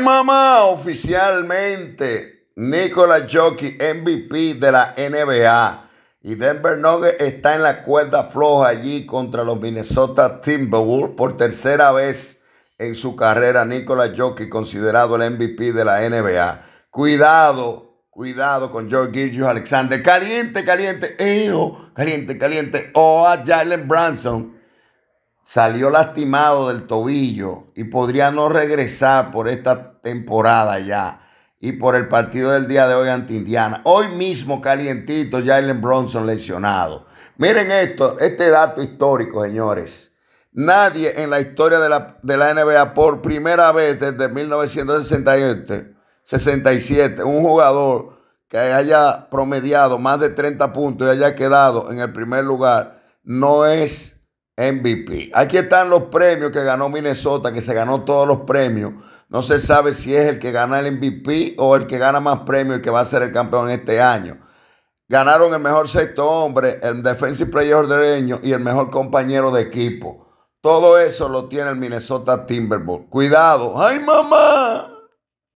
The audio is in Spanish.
Mamá, oficialmente, Nicolas Jockey, MVP de la NBA. Y Denver Nuggets está en la cuerda floja allí contra los Minnesota Timberwolves por tercera vez en su carrera. Nicolas Jockey, considerado el MVP de la NBA. Cuidado, cuidado con George Gilgamesh Alexander. Caliente, caliente, hijo caliente, caliente. O a Jalen Branson salió lastimado del tobillo y podría no regresar por esta temporada ya y por el partido del día de hoy ante Indiana. Hoy mismo calientito Jalen Bronson lesionado. Miren esto, este dato histórico, señores. Nadie en la historia de la, NBA por primera vez desde 1967, 67, un jugador que haya promediado más de 30 puntos y haya quedado en el primer lugar, no es MVP. Aquí están los premios que ganó Minnesota, que se ganó todos los premios. No se sabe si es el que gana el MVP o el que gana más premios, el que va a ser el campeón este año. Ganaron el mejor sexto hombre, el defensive player año y el mejor compañero de equipo. Todo eso lo tiene el Minnesota Timberwolves. Cuidado. ¡Ay, mamá!